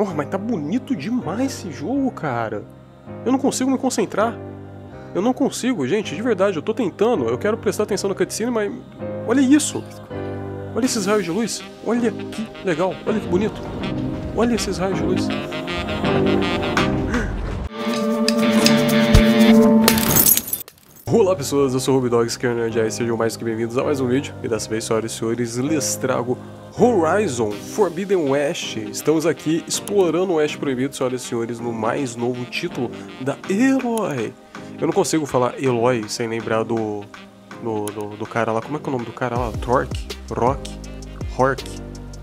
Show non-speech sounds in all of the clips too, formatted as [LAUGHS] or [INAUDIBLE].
Oh, mas tá bonito demais esse jogo, cara. Eu não consigo me concentrar. Eu não consigo, gente, de verdade, eu tô tentando. Eu quero prestar atenção na cutscene, mas. Olha isso! Olha esses raios de luz! Olha que legal! Olha que bonito! Olha esses raios de luz! Olá pessoas, eu sou o Rubidog que sejam mais que bem-vindos a mais um vídeo. E dessa vez, senhoras e senhores, lhes trago Horizon Forbidden West. Estamos aqui explorando o Oeste Proibido, senhoras e senhores, no mais novo título da Eloy. Eu não consigo falar Eloy sem lembrar do, do, do, do cara lá. Como é que é o nome do cara lá? Torque? Rock? Hork?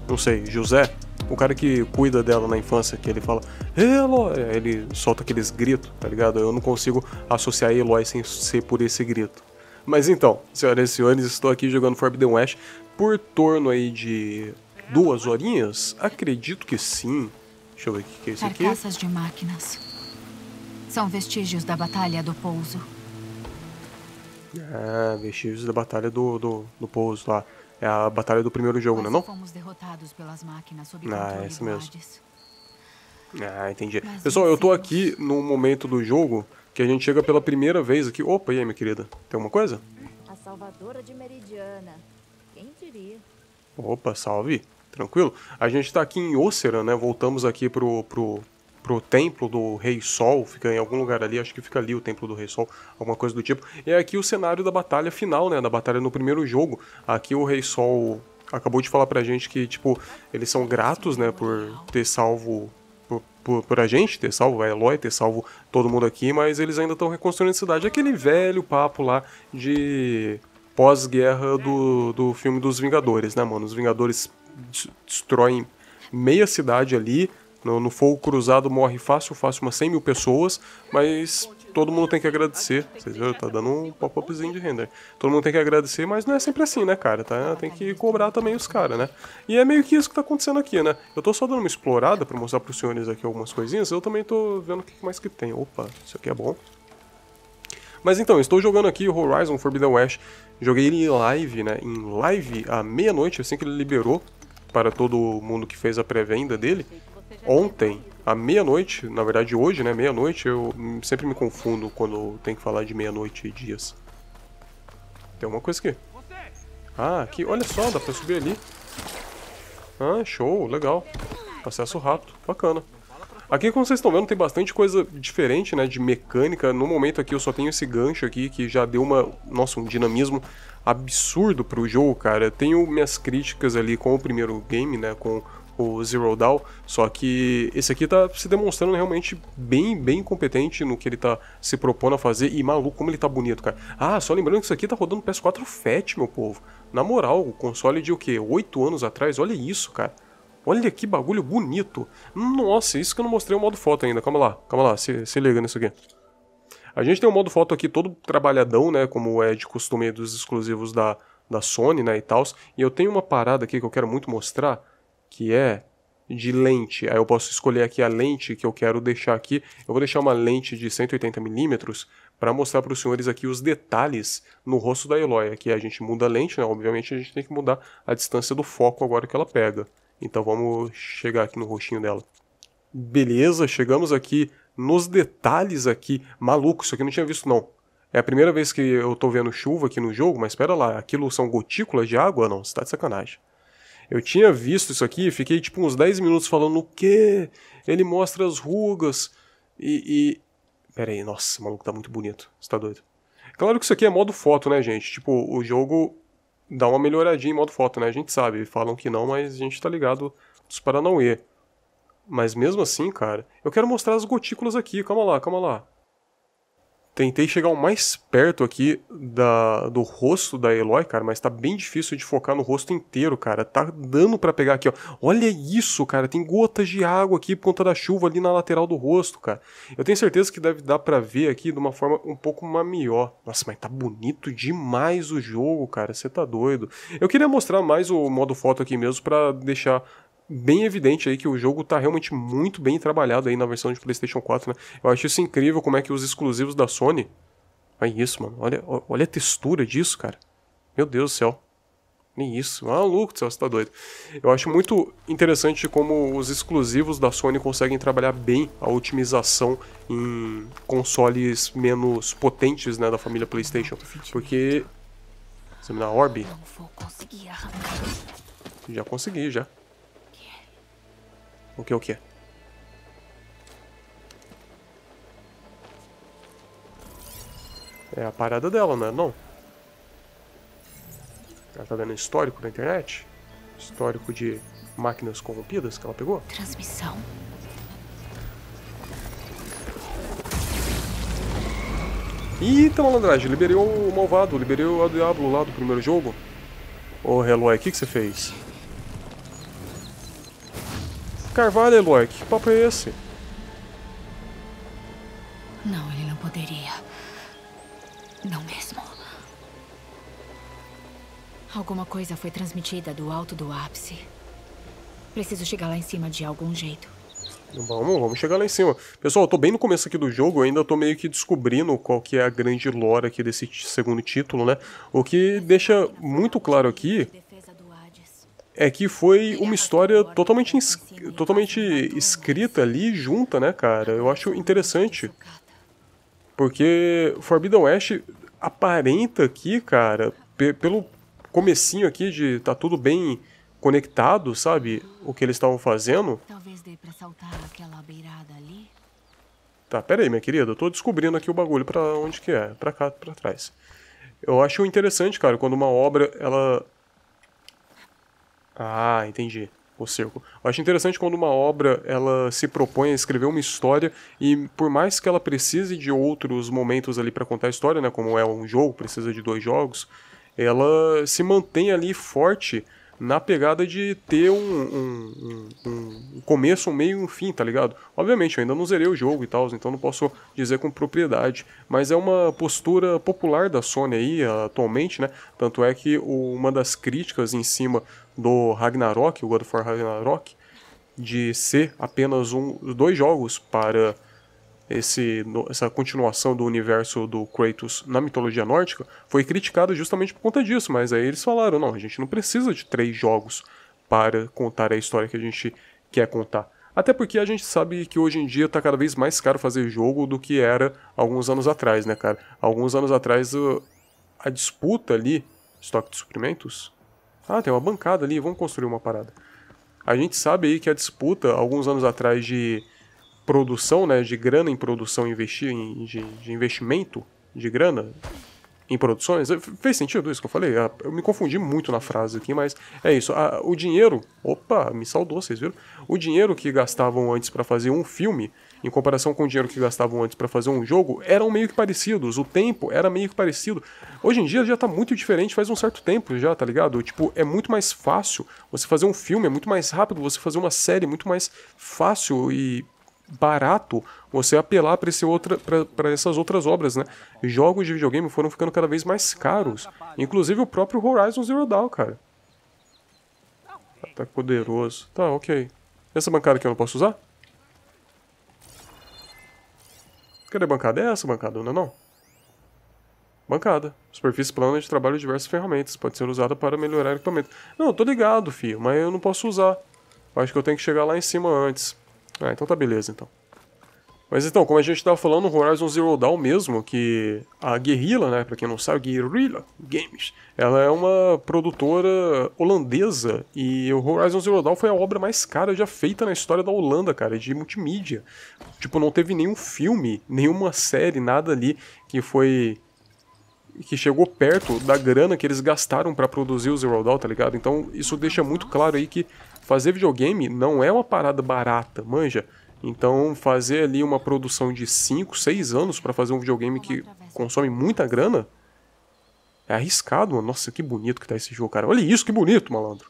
Não sei. José? O cara que cuida dela na infância, que ele fala Eloy, ele solta aqueles gritos, tá ligado? Eu não consigo associar Eloy sem ser por esse grito. Mas então, senhoras e senhores, estou aqui jogando Forbidden West por torno aí de duas horinhas? Acredito que sim. Deixa eu ver o que é isso aqui. Carcaças de máquinas. São vestígios da Batalha do Pouso. Ah, vestígios da Batalha do, do, do Pouso lá. É a batalha do primeiro jogo, Nós né, não é não? derrotados pelas máquinas sob ah, é isso mesmo. Ah, entendi. Mas Pessoal, eu tô aqui no momento do jogo que a gente chega pela primeira vez aqui. Opa, e aí, minha querida? Tem alguma coisa? A salvadora de Meridiana. Quem diria? Opa, salve. Tranquilo? A gente tá aqui em Ócera, né? Voltamos aqui pro, pro, pro templo do Rei Sol, fica em algum lugar ali, acho que fica ali o templo do Rei Sol, alguma coisa do tipo. E é aqui o cenário da batalha final, né, da batalha no primeiro jogo. Aqui o Rei Sol acabou de falar pra gente que, tipo, eles são gratos, né, por ter salvo por, por a gente ter salvo a Eloy, ter salvo todo mundo aqui, mas eles ainda estão reconstruindo a cidade. Aquele velho papo lá de pós-guerra do, do filme dos Vingadores, né, mano? Os Vingadores destroem meia cidade ali. No, no fogo cruzado morre fácil, fácil umas 100 mil pessoas, mas todo mundo tem que agradecer. Vocês viram, tá dando um pop-upzinho de render. Todo mundo tem que agradecer, mas não é sempre assim, né, cara? Tá? Tem é que cobrar também os caras, né? E é meio que isso que tá acontecendo aqui, né? Eu tô só dando uma explorada pra mostrar pros senhores aqui algumas coisinhas. Eu também tô vendo o que mais que tem. Opa, isso aqui é bom. Mas então, estou jogando aqui Horizon Forbidden West. Joguei ele em live, né? Em live à meia-noite, assim que ele liberou para todo mundo que fez a pré-venda dele. Ontem, à meia-noite, na verdade hoje, né, meia-noite, eu sempre me confundo quando tem que falar de meia-noite e dias. Tem uma coisa aqui. Ah, aqui, olha só, dá pra subir ali. Ah, show, legal. Acesso rápido, bacana. Aqui, como vocês estão vendo, tem bastante coisa diferente, né, de mecânica. No momento aqui eu só tenho esse gancho aqui, que já deu uma, nossa, um dinamismo absurdo pro jogo, cara. Eu tenho minhas críticas ali com o primeiro game, né, com o Zero Dawn, só que esse aqui tá se demonstrando realmente bem, bem competente no que ele tá se propondo a fazer, e maluco, como ele tá bonito, cara. Ah, só lembrando que isso aqui tá rodando PS4 Fat, meu povo. Na moral, o console de o quê? 8 anos atrás? Olha isso, cara. Olha que bagulho bonito. Nossa, isso que eu não mostrei o modo foto ainda. Calma lá, calma lá, se, se liga nisso aqui. A gente tem um modo foto aqui todo trabalhadão, né? Como é de costume dos exclusivos da, da Sony, né? E tal. E eu tenho uma parada aqui que eu quero muito mostrar que é de lente. Aí eu posso escolher aqui a lente que eu quero deixar aqui. Eu vou deixar uma lente de 180mm para mostrar para os senhores aqui os detalhes no rosto da Eloy. Aqui a gente muda a lente, né? obviamente a gente tem que mudar a distância do foco agora que ela pega. Então vamos chegar aqui no rostinho dela. Beleza, chegamos aqui nos detalhes aqui. Maluco, isso aqui eu não tinha visto não. É a primeira vez que eu tô vendo chuva aqui no jogo, mas espera lá, aquilo são gotículas de água? Não, você tá de sacanagem. Eu tinha visto isso aqui, fiquei tipo uns 10 minutos falando o quê? Ele mostra as rugas e. e... Pera aí, nossa, o maluco tá muito bonito. Você tá doido? Claro que isso aqui é modo foto, né, gente? Tipo, o jogo dá uma melhoradinha em modo foto, né? A gente sabe, falam que não, mas a gente tá ligado dos Paranauê. Mas mesmo assim, cara, eu quero mostrar as gotículas aqui, calma lá, calma lá. Tentei chegar o mais perto aqui da, do rosto da Eloy, cara, mas tá bem difícil de focar no rosto inteiro, cara. Tá dando para pegar aqui, ó. Olha isso, cara, tem gotas de água aqui por conta da chuva ali na lateral do rosto, cara. Eu tenho certeza que deve dar para ver aqui de uma forma um pouco maior. Nossa, mas tá bonito demais o jogo, cara, você tá doido. Eu queria mostrar mais o modo foto aqui mesmo para deixar bem evidente aí que o jogo tá realmente muito bem trabalhado aí na versão de PlayStation 4, né? Eu acho isso incrível como é que os exclusivos da Sony. Olha isso, mano. Olha, olha a textura disso, cara. Meu Deus do céu. Nem isso. É maluco do céu, você tá doido. Eu acho muito interessante como os exclusivos da Sony conseguem trabalhar bem a otimização em consoles menos potentes, né, da família PlayStation. Porque. Examinar Orb? Já consegui, já. O que, o que? É a parada dela, né? Não. Ela tá dando histórico da internet? Histórico de máquinas corrompidas que ela pegou? Transmissão. Eita, tá malandragem, liberei o malvado, liberei o Diablo lá do primeiro jogo. Ô, oh, Eloy, o que, que você fez? Carvalho, Eloy, que papo é esse? Não, ele não poderia. Não mesmo. Alguma coisa foi transmitida do alto do ápice. Preciso chegar lá em cima de algum jeito. Vamos, vamos chegar lá em cima. Pessoal, eu tô bem no começo aqui do jogo, ainda tô meio que descobrindo qual que é a grande lore aqui desse segundo título, né? O que deixa muito claro aqui é que foi uma é história totalmente, totalmente escrita ali, junta, né, cara? Eu acho interessante. Porque Forbidden West aparenta aqui, cara, pelo comecinho aqui de tá tudo bem conectado, sabe? O que eles estavam fazendo. Tá, pera aí, minha querida, eu tô descobrindo aqui o bagulho pra onde que é, pra cá, pra trás. Eu acho interessante, cara, quando uma obra, ela ah, entendi. O cerco. Eu acho interessante quando uma obra ela se propõe a escrever uma história e por mais que ela precise de outros momentos ali para contar a história, né, como é um jogo, precisa de dois jogos, ela se mantém ali forte na pegada de ter um, um, um, um começo, um meio e um fim, tá ligado? Obviamente, eu ainda não zerei o jogo e tal, então não posso dizer com propriedade, mas é uma postura popular da Sony aí atualmente, né? Tanto é que uma das críticas em cima do Ragnarok, o God of War Ragnarok, de ser apenas um, dois jogos para esse, no, essa continuação do universo do Kratos na mitologia nórdica foi criticado justamente por conta disso, mas aí eles falaram: não, a gente não precisa de três jogos para contar a história que a gente quer contar. Até porque a gente sabe que hoje em dia está cada vez mais caro fazer jogo do que era alguns anos atrás, né, cara? Alguns anos atrás a disputa ali, estoque de suprimentos. Ah, tem uma bancada ali, vamos construir uma parada. A gente sabe aí que a disputa, alguns anos atrás, de produção, né, de grana em produção, investir em, de, de, investimento de grana em produções. Fez sentido isso que eu falei? Ah, eu me confundi muito na frase aqui, mas é isso. Ah, o dinheiro, opa, me saudou, vocês viram? O dinheiro que gastavam antes para fazer um filme, em comparação com o dinheiro que gastavam antes para fazer um jogo, eram meio que parecidos. O tempo era meio que parecido. Hoje em dia já tá muito diferente, faz um certo tempo já, tá ligado? Tipo, é muito mais fácil você fazer um filme, é muito mais rápido você fazer uma série, muito mais fácil e barato você apelar para outra, pra, essas outras obras, né? Jogos de videogame foram ficando cada vez mais caros. Inclusive o próprio Horizon Zero Dawn, cara. Tá poderoso. Tá, ok. Essa bancada aqui eu não posso usar? Cadê a bancada? É essa bancada, não é não? Bancada. Superfície plana de trabalho de diversas ferramentas. Pode ser usada para melhorar o equipamento. Não, tô ligado, filho, mas eu não posso usar. Acho que eu tenho que chegar lá em cima antes. Ah, então tá beleza, então. Mas então, como a gente estava falando, no Horizon Zero Dawn mesmo, que a Guerrilla, né, para quem não sabe, Guerrilla Games, ela é uma produtora holandesa e o Horizon Zero Dawn foi a obra mais cara já feita na história da Holanda, cara, de multimídia. Tipo, não teve nenhum filme, nenhuma série, nada ali que foi que chegou perto da grana que eles gastaram para produzir o Zero Dawn, tá ligado? Então, isso deixa muito claro aí que fazer videogame não é uma parada barata, manja. Então, fazer ali uma produção de 5, 6 anos para fazer um videogame que consome muita grana é arriscado, mano. Nossa, que bonito que tá esse jogo, cara. Olha isso, que bonito, malandro.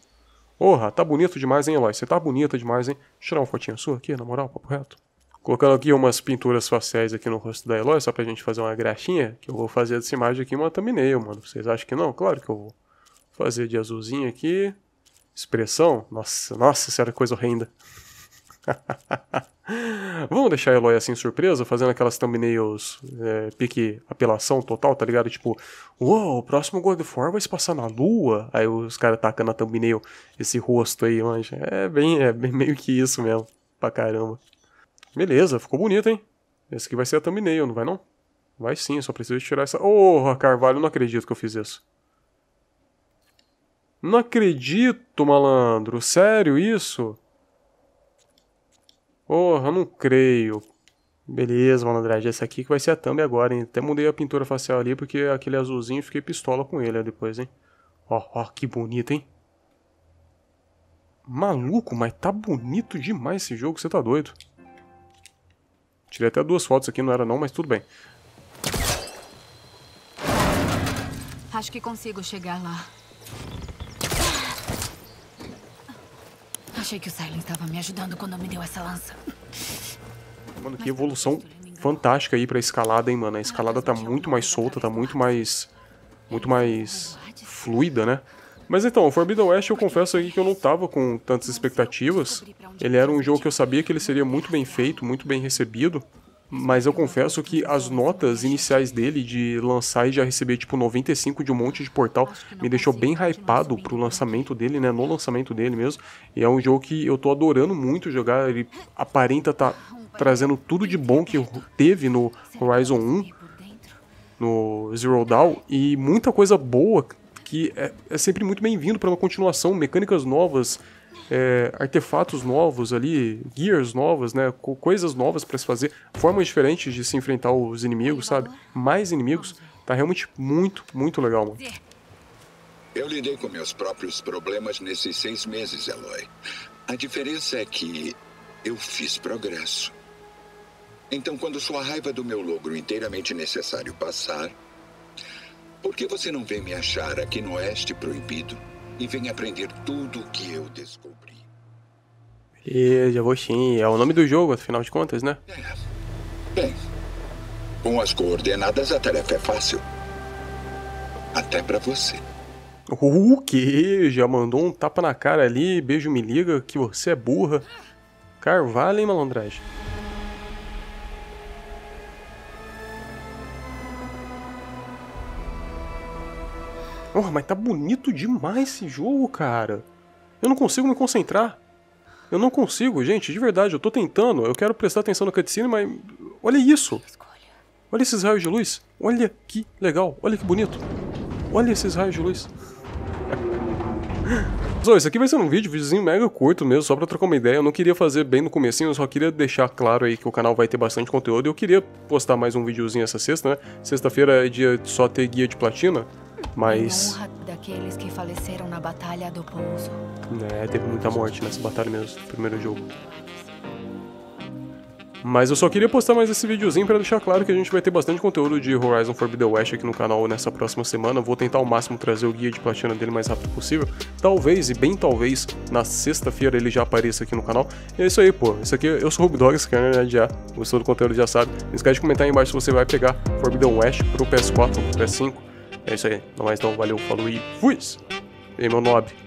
Porra, tá bonito demais, hein, Eloy? Você tá bonita demais, hein? Deixa eu tirar uma fotinha sua aqui, na moral, papo reto. Colocando aqui umas pinturas faciais aqui no rosto da Eloy, só pra gente fazer uma graxinha, que eu vou fazer dessa imagem aqui uma thumbnail, mano. Vocês acham que não? Claro que eu vou. Fazer de azulzinho aqui expressão, nossa, nossa senhora, coisa horrenda. [LAUGHS] Vamos deixar a Eloy assim surpresa, fazendo aquelas thumbnails é, pique apelação total, tá ligado? Tipo, uou, o próximo God of War vai se passar na lua. Aí os caras tacando na thumbnail, esse rosto aí, manja. É bem, é bem [LAUGHS] meio que isso mesmo, pra caramba. Beleza, ficou bonito, hein? Esse aqui vai ser a thumbnail, não vai não? Vai sim, só preciso tirar essa. Ô, oh, Carvalho, não acredito que eu fiz isso. Não acredito, malandro. Sério isso? Porra, não creio. Beleza, malandragem. É, Essa aqui que vai ser a thumb agora, hein? Até mudei a pintura facial ali, porque aquele azulzinho fiquei pistola com ele depois, hein? Ó, ó, oh, que bonito, hein? Maluco, mas tá bonito demais esse jogo, você tá doido. Tirei até duas fotos aqui, não era não, mas tudo bem. Acho que consigo chegar lá. Achei que o Silent estava me ajudando quando me deu essa lança. Mano, que evolução fantástica aí pra escalada, hein, mano. A escalada tá muito mais solta, tá muito mais... Muito mais fluida, né? Mas então, Forbidden West eu confesso aqui que eu não tava com tantas expectativas. Ele era um jogo que eu sabia que ele seria muito bem feito, muito bem recebido. Mas eu confesso que as notas iniciais dele de lançar e já receber tipo 95 de um monte de portal me deixou bem hypado pro lançamento dele, né? No lançamento dele mesmo. E é um jogo que eu tô adorando muito jogar. Ele aparenta tá trazendo tudo de bom que teve no Horizon 1, no Zero Dawn, e muita coisa boa que é, é sempre muito bem-vindo para uma continuação, mecânicas novas, é, artefatos novos ali, gears novas, né? Co coisas novas para se fazer, formas diferentes de se enfrentar os inimigos, sabe? Mais inimigos. Tá realmente muito, muito legal, mano. Eu lidei com meus próprios problemas nesses seis meses, Eloy. A diferença é que eu fiz progresso. Então, quando sua raiva do meu logro inteiramente necessário passar, por que você não vem me achar aqui no Oeste Proibido? e vem aprender tudo o que eu descobri. E sim, é o nome do jogo, afinal de contas, né? É. Bem, é. com as coordenadas a tarefa é fácil. Até para você. O uh, que? Já mandou um tapa na cara ali, beijo me liga, que você é burra. Carvalho, hein, malandragem? Porra, mas tá bonito demais esse jogo, cara. Eu não consigo me concentrar. Eu não consigo, gente, de verdade, eu tô tentando. Eu quero prestar atenção na cutscene, mas. Olha isso! Olha esses raios de luz. Olha que legal. Olha que bonito. Olha esses raios de luz. Pessoal, isso aqui vai ser um vídeo, videozinho mega curto mesmo, só pra trocar uma ideia. Eu não queria fazer bem no comecinho, eu só queria deixar claro aí que o canal vai ter bastante conteúdo. e Eu queria postar mais um videozinho essa sexta, né? Sexta-feira é dia só ter guia de platina. Mas. daqueles que faleceram na Batalha do Pouso. Né, teve muita morte nessa batalha mesmo, no primeiro jogo. Mas eu só queria postar mais esse videozinho para deixar claro que a gente vai ter bastante conteúdo de Horizon Forbidden West aqui no canal nessa próxima semana. Vou tentar ao máximo trazer o guia de platina dele mais rápido possível. Talvez, e bem talvez, na sexta-feira ele já apareça aqui no canal. E é isso aí, pô. Isso aqui, eu sou o Dog, se quer adiar, gostou do conteúdo já sabe. Não esquece de comentar aí embaixo se você vai pegar Forbidden West pro PS4 ou pro PS5. É isso aí. Não mais não valeu, falou e fui! Ei, meu nobre.